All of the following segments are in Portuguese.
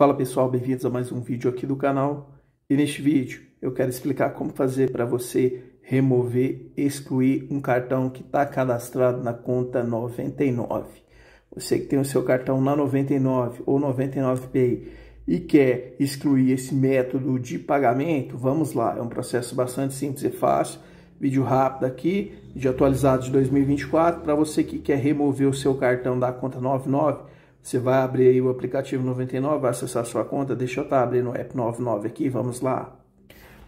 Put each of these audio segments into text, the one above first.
Fala pessoal, bem-vindos a mais um vídeo aqui do canal. E neste vídeo eu quero explicar como fazer para você remover, excluir um cartão que está cadastrado na conta 99. Você que tem o seu cartão na 99 ou 99Pay e quer excluir esse método de pagamento, vamos lá, é um processo bastante simples e fácil. Vídeo rápido aqui, de atualizado de 2024, para você que quer remover o seu cartão da conta 99 você vai abrir aí o aplicativo 99, vai acessar sua conta. Deixa eu estar tá no abrindo o app 99 aqui, vamos lá.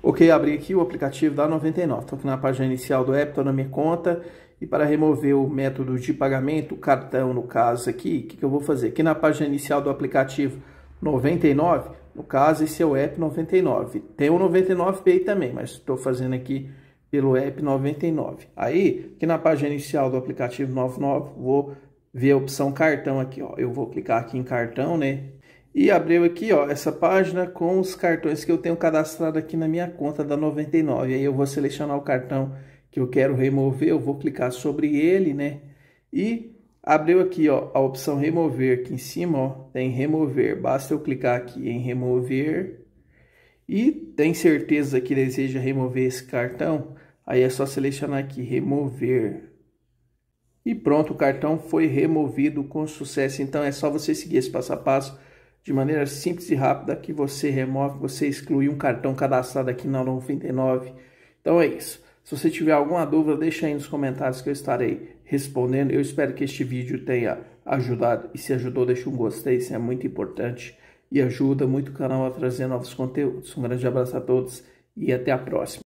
Ok, abri aqui o aplicativo da 99. Estou aqui na página inicial do app, estou na minha conta. E para remover o método de pagamento, o cartão no caso aqui, o que, que eu vou fazer? Aqui na página inicial do aplicativo 99, no caso esse é o app 99. Tem o 99 Pay também, mas estou fazendo aqui pelo app 99. Aí, aqui na página inicial do aplicativo 99, vou ver a opção cartão aqui, ó. Eu vou clicar aqui em cartão, né? E abriu aqui, ó, essa página com os cartões que eu tenho cadastrado aqui na minha conta da 99. Aí eu vou selecionar o cartão que eu quero remover, eu vou clicar sobre ele, né? E abriu aqui, ó, a opção remover aqui em cima, ó, tem remover. Basta eu clicar aqui em remover. E tem certeza que deseja remover esse cartão? Aí é só selecionar aqui remover. E pronto, o cartão foi removido com sucesso. Então é só você seguir esse passo a passo de maneira simples e rápida que você remove, você exclui um cartão cadastrado aqui na 99. Então é isso. Se você tiver alguma dúvida, deixa aí nos comentários que eu estarei respondendo. Eu espero que este vídeo tenha ajudado. E se ajudou, deixa um gostei, isso é muito importante e ajuda muito o canal a trazer novos conteúdos. Um grande abraço a todos e até a próxima.